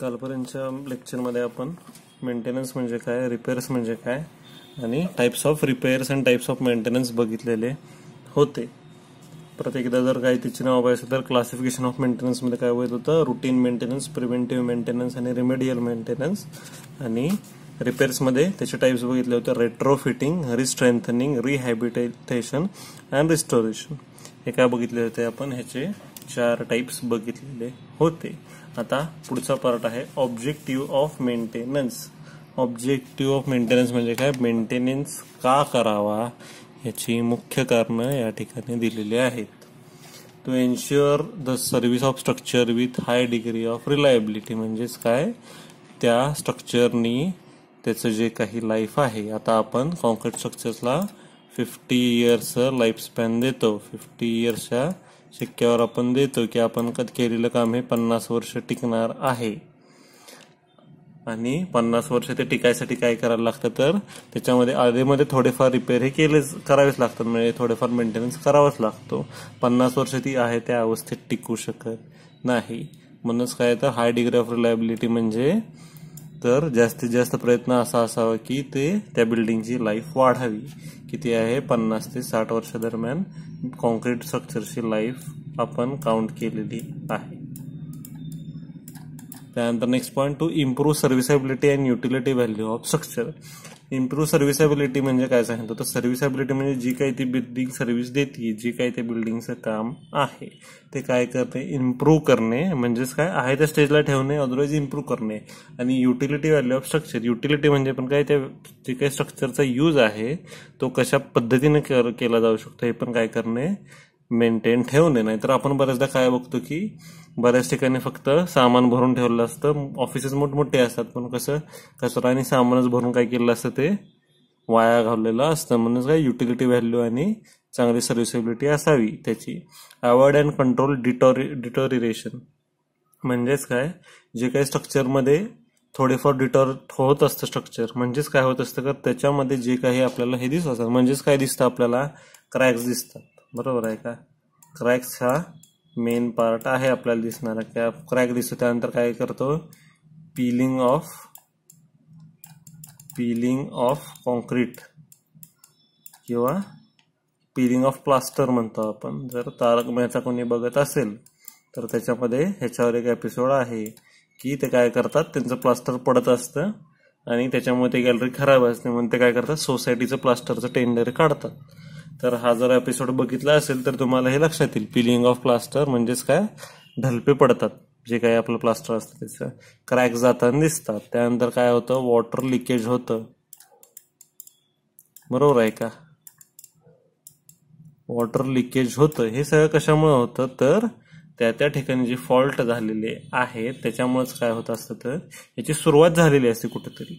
कालपर्यंतच्या लेक्चरमध्ये आपण मेंटेनन्स म्हणजे काय रिपेअर्स म्हणजे काय आणि types of repairs and types of maintenance बघितलेले होते परत एकदा जर काही तिची नाव असेल तर क्लासिफिकेशन ऑफ मेंटेनन्समध्ये काय होत होतं रुटीन मेंटेनन्स प्रिव्हेंटिव्ह मेंटेनन्स आणि रिमेडियल मेंटेनन्स आणि रिपेअर्समध्ये त्याचे टाईप्स बघितले होते retrofitting restrengthening rehabilitation and restoration हे काय बघितले होते आपण ह्याचे चार टाईप्स बघितलेले होते आता पुढचा पार्ट आहे objective of maintenance objective of maintenance म्हणजे काय मेंटेनन्स का करावा याची मुख्य कारणं या ठिकाणी दिलेली आहेत to ensure the service of structure with high degree of reliability म्हणजेच काय त्या स्ट्रक्चरनी त्याचं जे काही लाईफ आहे आता आपण कॉन्क्रीट स्ट्रक्चर्सला फिफ्टी इयर्स लाईफ स्पॅन देतो फिफ्टी इयर्सच्या शिक्क्यावर आपण देतो की आपण केलेलं काम हे पन्नास वर्ष टिकणार आहे आणि पन्नास वर्ष ते टिकायसाठी काय करायला लागतं तर त्याच्यामध्ये आधीमध्ये थोडेफार रिपेअर हे केलेच करावेच लागतात म्हणजे थोडेफार मेंटेनन्स करावाच लागतो पन्नास वर्ष ती आहे त्या अवस्थेत टिकू शकत नाही म्हणूनच काय तर हाय डिग्री ऑफ रिलायबिलिटी म्हणजे तर जास्तीत जास्त प्रयत्न असा असावा की ते त्या बिल्डिंगची लाईफ वाढावी किती आहे पन्नास ते साठ वर्ष दरम्यान कॉन्क्रीट स्ट्रक्चरची लाईफ आपण काउंट केलेली आहे त्यानंतर next point to improve serviceability and utility value of structure improve serviceability म्हणजे काय सांगतो तर सर्व्हिसेबिलिटी म्हणजे जी काही ती बिल्डिंग सर्व्हिस देते जी काही त्या बिल्डिंगचं काम आहे ते काय करते इम्प्रूव्ह करणे म्हणजेच काय आहे त्या स्टेजला ठेवणे अदरवाईज इम्प्रूव्ह करणे आणि utility value of structure utility म्हणजे पण काय त्या जे काही स्ट्रक्चरचा यूज आहे तो कशा पद्धतीने केला जाऊ शकतो हे पण काय करणे मेंटेन ठेवणे नाहीतर आपण बऱ्याचदा काय बघतो की बऱ्याच ठिकाणी फक्त सामान भरून ठेवलं असतं ऑफिसेस मोठमोठे असतात पण कसं कचरा आणि सामानच भरून काय केलं असतं ते वाया घाललेलं असतं म्हणून काय युटिलिटी व्हॅल्यू आणि चांगली सर्व्हिसेबिलिटी असावी त्याची अवॉइड अँड कंट्रोल डिटोरि डिटोरिरेशन म्हणजेच काय जे काही स्ट्रक्चरमध्ये थोडेफार डिटॉर होत असतं स्ट्रक्चर म्हणजेच काय होत असतं का त्याच्यामध्ये जे काही आपल्याला हे दिसत असतात म्हणजेच काय दिसतं आपल्याला क्रॅक्स दिसतात बरोबर आहे का क्रॅक्स हा मेन पार्ट आहे आपल्याला दिसणारा क्या क्रॅक दिसतो त्यानंतर काय करतो peeling off peeling off concrete किंवा पीलिंग ऑफ प्लास्टर म्हणतो आपण जर तारक मेहता कोणी बघत असेल तर त्याच्यामध्ये ह्याच्यावर एक एपिसोड आहे की ते काय करतात त्यांचं प्लास्टर पडत असतं आणि त्याच्यामुळे ते गॅलरी खराब असते म्हणून ते काय करतात सोसायटीचं प्लास्टरचं टेंडर काढतात तर हा जर एपिसोड बघितला असेल तर तुम्हाला हे लक्षात येईल पिलिंग ऑफ प्लास्टर म्हणजेच काय ढलपे पडतात जे काही आपलं प्लास्टर असतं त्याचं क्रॅक जाताना दिसतात त्यानंतर काय होतं वॉटर लिकेज होतं बरोबर आहे का वॉटर लिकेज होतं हे सगळं कशामुळे होतं तर त्या त्या ठिकाणी जे फॉल्ट झालेले आहेत त्याच्यामुळेच काय होत असतं तर याची सुरुवात झालेली असते कुठंतरी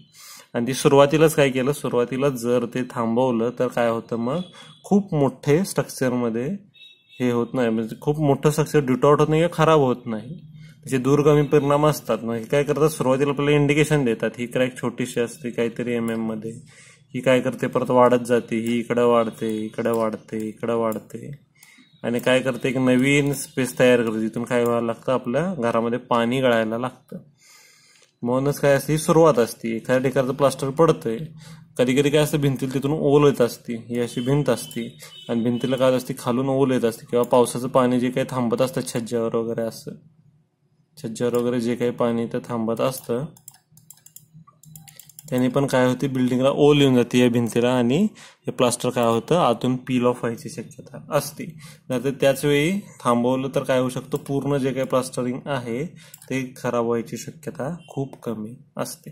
आणि ती सुरुवातीलाच काय केलं सुरुवातीला जर ते थांबवलं तर काय होतं मग खूप मोठे स्ट्रक्चरमध्ये हे होत नाही म्हणजे खूप मोठं स्ट्रक्चर डिटॉट होत नाही किंवा खराब होत नाही त्याचे दूरगामी परिणाम असतात मग हे काय करतात सुरुवातीला आपल्याला इंडिकेशन देतात ही क्रॅक छोटीशी असते काहीतरी एम एममध्ये ही काय करते परत वाढत जाते ही इकडं वाढते इकडं वाढते इकडं वाढते आणि काय करते एक नवीन स्पेस तयार करते तिथून काय व्हायला लागतं आपल्या घरामध्ये पाणी गळायला लागतं म्हणूनच काय असते ही सुरुवात असते एखाद्या ठिकाणचं प्लास्टर पडतंय कधी कधी काय असतं भिंतीला तिथून ओल येत असते ही अशी भिंत असते आणि भिंतीला काय असते खालून ओल येत असते किंवा पावसाचं पाणी जे काही थांबत असतं छज्जावर वगैरे असं छज्जावर वगैरे जे काही पाणी ते थांबत असतं त्याने पण काय होते बिल्डिंगला ओल येऊन जाते या भिंतीला आणि हे प्लास्टर काय होतं आतून पील ऑफ व्हायची शक्यता असते नाहीतर त्याचवेळी थांबवलं तर काय होऊ शकतं पूर्ण जे काही प्लास्टरिंग आहे ते खराब व्हायची शक्यता खूप कमी असते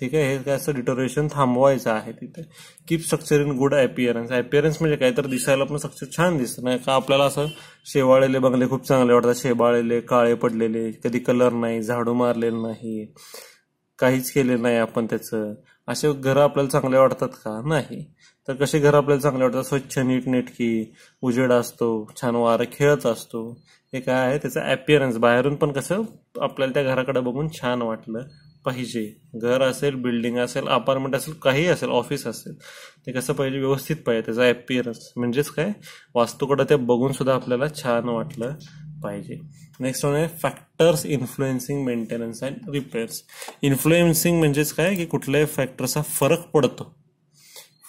ठीक आहे हे काय असं डिटोरेशन थांबवायचं आहे तिथे keep structure in good appearance appearance म्हणजे काय तर दिसायला पण स्ट्रक्चर छान दिसतं नाही का आपल्याला असं शेवाळलेले बंगले खूप चांगले वाटतात शेवाळलेले काळे पडलेले कधी कलर नाही झाडू मारलेलं नाही काहीच केले नाही आपण त्याचं असे घरं आपल्याला चांगले वाटतात का नाही तर कसे घर आपल्याला चांगले वाटतात स्वच्छ नीटनेटकी उजेड असतो छान वारं खेळत असतो हे काय आहे त्याचा ॲपिअरन्स बाहेरून पण कसं आपल्याला त्या घराकडे बघून छान वाटलं पाहिजे घर असेल बिल्डिंग असेल अपार्टमेंट असेल काही असेल ऑफिस असेल ते कसं पाहिजे व्यवस्थित पाहिजे त्याचा ॲपिअरन्स म्हणजेच काय वास्तूकडं ते बघून सुद्धा आपल्याला छान वाटलं पाहिजे नेक्स्ट म्हणजे factors influencing maintenance and repairs influencing म्हणजेच काय की कुठल्याही फॅक्टर्सचा फरक पडतो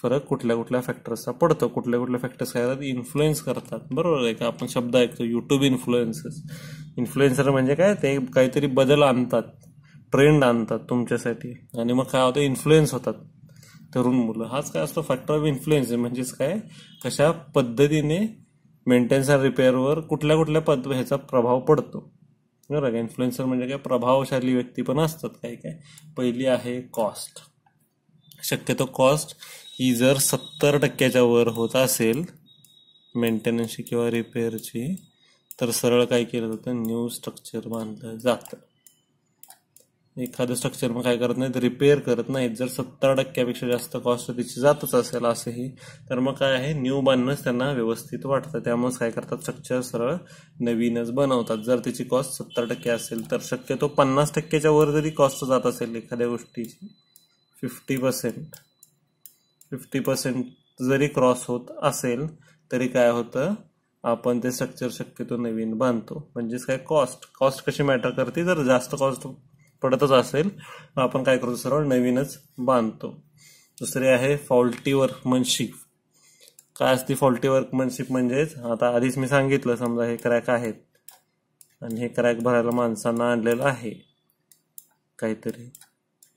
फरक कुठल्या कुठल्या फॅक्टर्सचा पडतो कुठल्या कुठल्या फॅक्टर्स काय करतात इन्फ्लुएन्स करतात बरोबर आहे का आपण शब्द ऐकतो यूट्यूब इन्फ्लुएन्सर्स इन्फ्लुएन्सर म्हणजे काय ते काहीतरी बदल आणतात ट्रेंड आणतात तुमच्यासाठी आणि मग काय होतं इन्फ्लुएन्स होतात तरुण मुलं हाच काय असतो फॅक्टर ऑफ इन्फ्लुएन्स म्हणजेच काय कशा पद्धतीने मेंटेनन्स अँड रिपेअरवर कुठल्या कुठल्या पद ह्याचा प्रभाव पडतो बरं का इन्फ्लुएन्सर म्हणजे काय प्रभावशाली व्यक्ती पण असतात काय काय पहिली आहे कॉस्ट शक्यतो कॉस्ट ही जर सत्तर टक्क्याच्या वर होत असेल मेंटेनन्सची किंवा रिपेअरची तर सरळ काय केलं जातं न्यू स्ट्रक्चर बांधलं जातं एखादं स्ट्रक्चर मग काय करत नाहीत रिपेअर करत नाहीत जर सत्तर टक्क्यापेक्षा जास्त कॉस्ट तिची जातच असेल असंही तर मग काय आहे न्यू बांधणंच त्यांना व्यवस्थित वाटतं त्यामुळेच काय करतात स्ट्रक्चर सरळ नवीनच बनवतात जर तिची कॉस्ट सत्तर टक्के असेल तर शक्यतो पन्नास टक्क्याच्या वर जरी कॉस्ट जात असेल एखाद्या गोष्टीची फिफ्टी पर्सेंट फिफ्टी पर्सेंट जरी क्रॉस होत असेल तरी काय होतं आपण ते स्ट्रक्चर शक्यतो नवीन बांधतो म्हणजेच काय कॉस्ट कॉस्ट कशी मॅटर करते जर जास्त कॉस्ट पडतच असेल आपण काय करतो सर्व नवीनच बांधतो दुसरी आहे फॉल्टी वर्कमनशिप काय असते फॉल्टी वर्कमनशिप म्हणजेच आता आधीच मी सांगितलं समजा हे क्रॅक आहेत आणि हे क्रॅक भरायला माणसांना आणलेलं आहे काहीतरी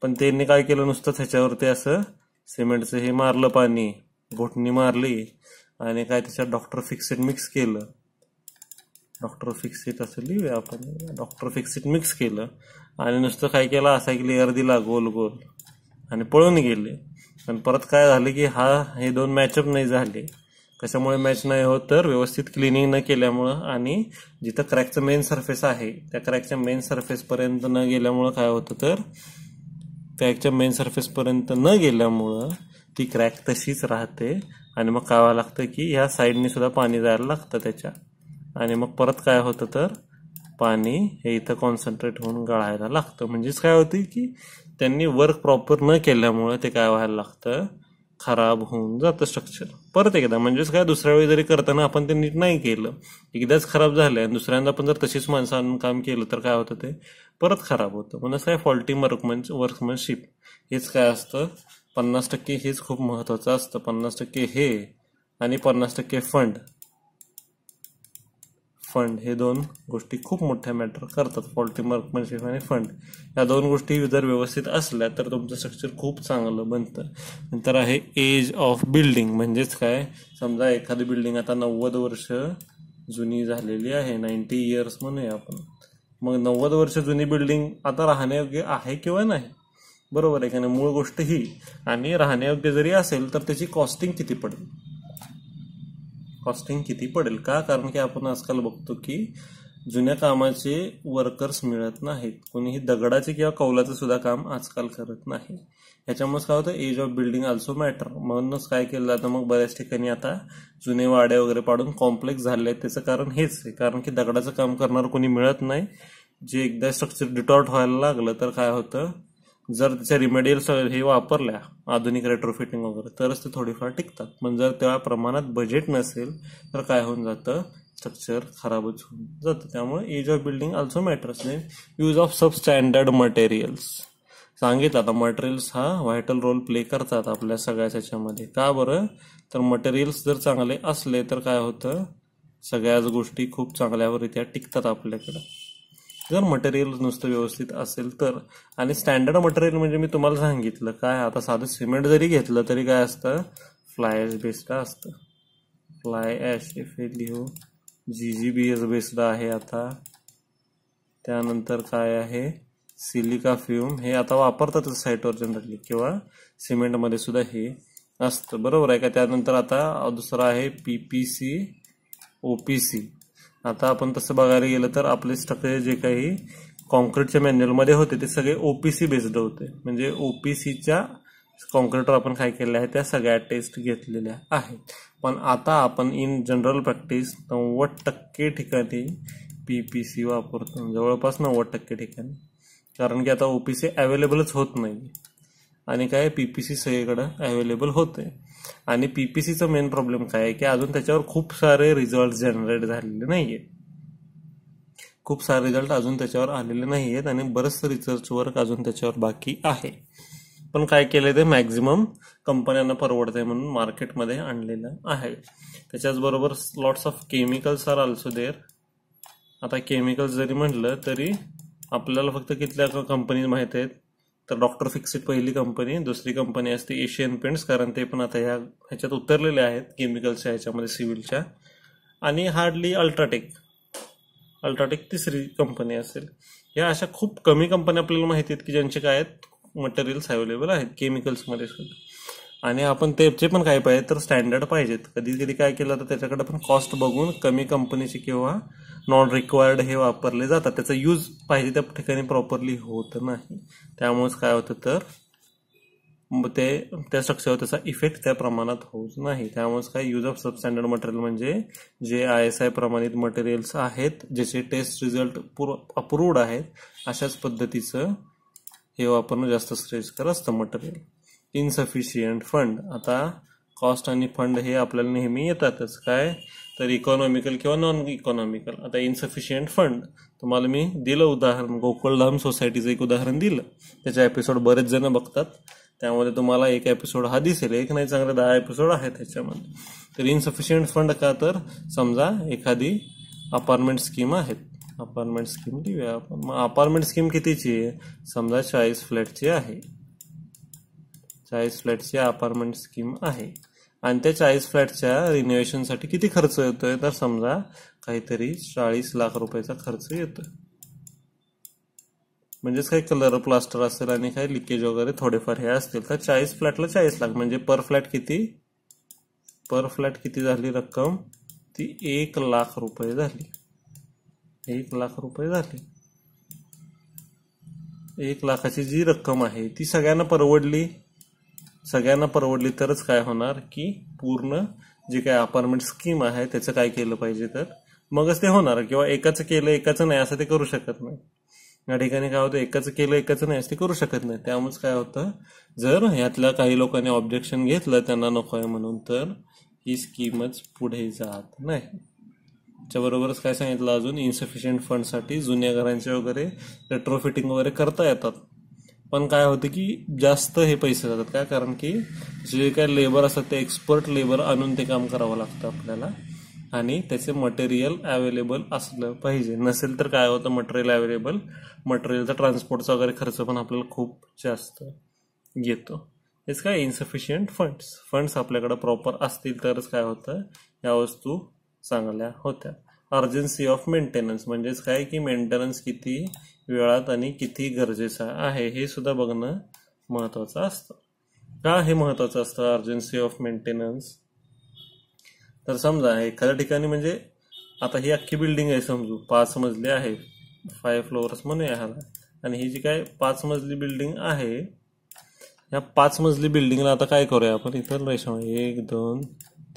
पण त्यांनी काय केलं नुसतं त्याच्यावरती असं सिमेंटचं हे मारलं पाणी घोटणी मारली आणि काय त्याच्यात डॉक्टर फिक्सेड मिक्स केलं डॉक्टर फिक्सिट असं लिहूया आपण डॉक्टर फिक्सिट मिक्स केलं आणि नुसतं काय केलं असा की लेअर दिला गोल गोल आणि पळून गेले पण परत काय झालं की हा हे दोन मॅचअप नाही झाले कशामुळे मॅच नाही होत तर व्यवस्थित क्लिनिंग न केल्यामुळं आणि जिथं क्रॅकचं मेन सरफेस आहे त्या क्रॅकच्या मेन सरफेसपर्यंत न गेल्यामुळं काय होतं तर क्रॅकच्या मेन सरफेसपर्यंत न गेल्यामुळं ती क्रॅक तशीच राहते आणि मग काय लागतं की ह्या साईडने सुद्धा पाणी जायला लागतं त्याच्या आणि मग परत काय होतं तर पाणी हे इथं कॉन्सन्ट्रेट होऊन गळायला लागतं म्हणजेच काय होते की त्यांनी वर्क प्रॉपर न केल्यामुळे ते काय व्हायला लागतं खराब होऊन जातं स्ट्रक्चर परत एकदा म्हणजेच काय दुसऱ्या वेळी जरी करताना आपण ते नीट नाही केलं एकदाच खराब झालं आणि दुसऱ्यांदा आपण जर तशीच आणून काम केलं तर काय होतं ते परत खराब होतं म्हणूनच काय फॉल्टी वर्कमन वर्कमनशिप हेच काय असतं पन्नास टक्के हेच खूप महत्त्वाचं असतं पन्नास टक्के हे आणि पन्नास टक्के फंड फंड हे दोन गोष्टी खूप मोठ्या मॅटर करतात फॉल्टी मार्कमनशिप म्हणजे आणि फंड या दोन गोष्टी जर व्यवस्थित असल्या तर तुमचं स्ट्रक्चर खूप चांगलं बनतं नंतर आहे एज ऑफ बिल्डिंग म्हणजेच काय समजा एखादी बिल्डिंग आता नव्वद वर्ष जुनी झालेली आहे नाईन्टी इयर्स म्हणूया आपण मग नव्वद वर्ष जुनी बिल्डिंग आता राहण्यायोग्य आहे किंवा नाही बरोबर आहे का नाही मूळ गोष्ट ही आणि राहण्यायोग्य जरी असेल तर त्याची कॉस्टिंग किती पडेल कॉस्टिंग किती पडेल का कारण की आपण आजकाल बघतो की जुन्या कामाचे वर्कर्स मिळत नाहीत कोणीही दगडाचे किंवा कौलाचे सुद्धा काम आजकाल करत नाही याच्यामुळेच काय होतं age of building also matter म्हणूनच काय केलं जातं मग बऱ्याच ठिकाणी आता जुने वाड्या वगैरे पाडून कॉम्प्लेक्स झाले आहेत त्याचं कारण हेच आहे कारण की दगडाचं काम करणारं कोणी मिळत नाही जे एकदा स्ट्रक्चर डिटॉर्ट व्हायला लागलं तर काय होतं जर त्याच्या रिमेडियल हे वापरल्या आधुनिक रेट्रोफिटिंग वगैरे तरच ते थोडीफार टिकतात पण जर त्या प्रमाणात बजेट नसेल तर काय होऊन जातं स्ट्रक्चर खराबच होऊन जातं त्यामुळे age of building also matters ने यूज ऑफ सबस्टँडर्ड मटेरियल्स सांगितलं आता मटेरियल्स हा व्हायटल रोल प्ले करतात आपल्या सगळ्याच ह्याच्यामध्ये का बरं तर मटेरियल्स जर चांगले असले तर काय होतं सगळ्याच गोष्टी खूप चांगल्यावरित्या टिकतात आपल्याकडं जर मटेरियल नुसतं व्यवस्थित असेल तर आणि स्टँडर्ड मटेरियल म्हणजे मी तुम्हाला सांगितलं काय आता साधं सिमेंट जरी घेतलं तरी काय असतं फ्लाय ॲश बेस्ड असतं फ्लाय ॲश एफ ए लिहू जी जी बी एस बेस्ड आहे आता त्यानंतर काय आहे सिलिका फ्युम हे आता वापरतात साईटवर जनरली किंवा सिमेंटमध्ये सुद्धा हे असतं बरोबर आहे का त्यानंतर आता दुसरं आहे P P C O P C आता आपण तसं बघायला गेलं तर आपले स्ट्रक्चर जे काही कॉन्क्रीटच्या मॅन्युअलमध्ये होते ते सगळे ओपीसी बेस्ड होते म्हणजे ओपीसीच्या कॉन्क्रीटवर आपण काय केलेलं आहे त्या सगळ्या टेस्ट घेतलेल्या आहेत पण आता आपण इन जनरल प्रॅक्टिस नव्वद टक्के ठिकाणी पी पी सी वापरतो जवळपास नव्वद टक्के ठिकाणी कारण की आता ओपीसी अवेलेबलच होत नाही आणि काय पी पी सी सगळीकडं अवेलेबल होते आणि पी पी सीचा मेन प्रॉब्लेम काय आहे की अजून त्याच्यावर खूप सारे रिझल्ट जनरेट झालेले नाही खूप सारे रिझल्ट अजून त्याच्यावर आलेले नाही आहेत आणि बरंच रिसर्च वर्क अजून त्याच्यावर बाकी आहे पण काय केलं ते मॅक्झिमम कंपन्यांना परवडते म्हणून मार्केटमध्ये आणलेलं आहे त्याच्याचबरोबर lots of chemicals are also there आता केमिकल्स जरी म्हटलं तरी आपल्याला फक्त कितल्या कंपनीज माहित आहेत तर डॉक्टर फिक्सिट पहिली कंपनी दुसरी कंपनी असते एशियन पेंट्स कारण ते पण आता ह्या ह्याच्यात उतरलेले आहेत केमिकल्सच्या ह्याच्यामध्ये सिव्हिलच्या आणि हार्डली अल्ट्राटेक अल्ट्राटेक तिसरी कंपनी असेल या अशा खूप कमी कंपन्या आपल्याला माहिती आहेत की ज्यांचे काय आहेत मटेरियल्स अवेलेबल आहेत केमिकल्समध्ये सुद्धा आणि आपण त्याचे पण काय पाहिजे तर स्टँडर्ड पाहिजेत कधी कधी काय केलं तर त्याच्याकडे पण कॉस्ट बघून कमी कंपनीचे किंवा नॉन रिक्वायर्ड हे वापरले जातात त्याचा यूज पाहिजे त्या ठिकाणी प्रॉपरली होत नाही त्यामुळेच काय होतं तर ते त्या स्ट्रक्चरवर त्याचा इफेक्ट त्या प्रमाणात होत नाही त्यामुळेच काय यूज ऑफ सबस्टँडर्ड मटेरियल म्हणजे जे आय एस आय प्रमाणित मटेरियल्स आहेत ज्याचे टेस्ट रिझल्ट पुर अप्रूव्ड आहेत अशाच पद्धतीचं हे वापरणं जास्त श्रेयस्कर असतं मटेरियल इनसफिशियंट फंड आता कॉस्ट आणि फंड हे आपल्याला नेहमी येतातच काय तर इकॉनॉमिकल किंवा नॉन इकॉनॉमिकल आता इनसफिशियंट फंड तुम्हाला मी दिलं उदाहरण गोकुळधाम सोसायटीचं एक उदाहरण दिलं त्याचे एपिसोड बरेच जण बघतात त्यामध्ये तुम्हाला एक एपिसोड हा दिसेल एक नाही चांगला दहा एपिसोड आहे त्याच्यामध्ये तर इनसफिशियंट फंड का तर समजा एखादी अपार्टमेंट स्कीम आहेत अपार्टमेंट स्कीम घेऊया आपण मग अपार्टमेंट स्कीम कितीची आहे समजा चाळीस फ्लॅटची आहे चाळीस फ्लॅटची अपार्टमेंट स्कीम आहे आणि त्या चाळीस फ्लॅटच्या रिनोव्हेशनसाठी किती खर्च येतोय तर समजा काहीतरी चाळीस लाख रुपयाचा खर्च येतो म्हणजेच काही कलर प्लास्टर असेल आणि काही लिकेज वगैरे थोडेफार हे असतील तर चाळीस फ्लॅटला चाळीस लाख म्हणजे पर फ्लॅट किती पर फ्लॅट किती झाली रक्कम ती एक लाख रुपये झाली एक लाख रुपये झाली एक लाखाची जी रक्कम आहे ती सगळ्यांना परवडली सगळ्यांना परवडली तरच काय होणार की पूर्ण जे काय अपार्टमेंट स्कीम आहे त्याचं काय केलं पाहिजे तर मगच ते होणार किंवा एकाच केलं एकाच नाही असं ते करू शकत नाही या ठिकाणी काय होतं एकाचं केलं एकाच नाही असं ते करू शकत नाही त्यामुळेच काय होतं जर यातल्या काही लोकांनी ऑब्जेक्शन घेतलं त्यांना नको आहे म्हणून तर ही स्कीमच पुढे जात नाही त्याच्याबरोबरच काय सांगितलं अजून इन्सफिशियंट फंडसाठी जुन्या घरांचे वगैरे रेट्रोफिटिंग वगैरे करता येतात पण काय होतं की जास्त हे पैसे जातात काय कारण की जे काय लेबर असतात ते एक्सपर्ट लेबर आणून ते काम करावं लागतं आपल्याला आणि त्याचे मटेरियल अवेलेबल असलं पाहिजे नसेल तर काय होतं मटेरियल अवेलेबल मटेरियलचा ट्रान्सपोर्टचा वगैरे खर्च पण आपल्याला खूप जास्त येतो हेच काय इन्सफिशियंट फंड्स फंड्स आपल्याकडं प्रॉपर असतील तरच काय होतं या वस्तू चांगल्या होत्या अर्जन्सी ऑफ मेंटेनन्स म्हणजेच काय की मेंटेनन्स किती वेळात आणि किती गरजेचा आहे हे सुद्धा बघणं महत्त्वाचं असतं का हे महत्त्वाचं असतं अर्जन्सी ऑफ मेंटेनन्स तर समजा एखाद्या ठिकाणी म्हणजे आता ही अख्खी बिल्डिंग आहे समजू पाच मजली आहे फाय फ्लोअर्स म्हणूया ह्याला आणि ही जी काय पाच मजली बिल्डिंग आहे या पाच मजली बिल्डिंगला आता काय करूया आपण इथं रेशो एक दोन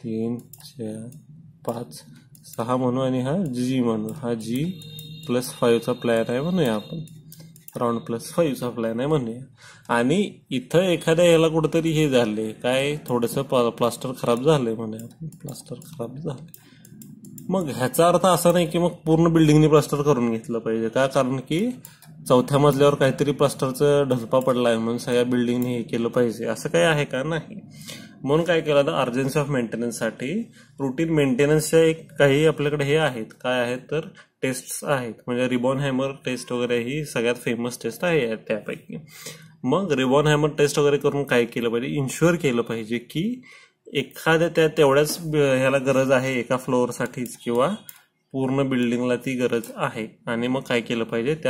तीन चार पाच सहा म्हणू आणि हा जी म्हणू हा जी प्लस फाईव्हचा प्लॅन आहे म्हणूया आपण राऊंड प्लस फाईव्हचा प्लॅन आहे म्हणूया आणि इथं एखाद्या याला कुठंतरी हे झाले काय थोडंसं प्लास्टर खराब झालंय म्हणूया आपण प्लास्टर खराब झालं मग ह्याचा अर्थ असा नाही की मग पूर्ण बिल्डिंगने प्लास्टर करून घेतलं पाहिजे का कारण की चौथ्या मजल्यावर काहीतरी प्लास्टरचं ढलपा पडला आहे म्हणून सगळ्या बिल्डिंगने हे केलं पाहिजे असं काही आहे का नाही म्हणून काय केलं तर अर्जन्सी ऑफ मेंटेनन्ससाठी रुटीन मेंटेनन्सच्या एक काही आपल्याकडे हे आहेत काय आहेत तर टेस्ट्स आहेत म्हणजे रिबॉन हॅमर टेस्ट वगैरे ही सगळ्यात फेमस टेस्ट आहे त्यापैकी मग रिबॉन हॅमर टेस्ट वगैरे करून काय केलं पाहिजे इन्शुअर केलं पाहिजे की एखाद्या त्या तेवढ्याच ह्याला गरज आहे एका फ्लोअर फ्लोअरसाठीच किंवा पूर्ण बिल्डिंगला ती गरज आहे आणि मग काय केलं पाहिजे त्या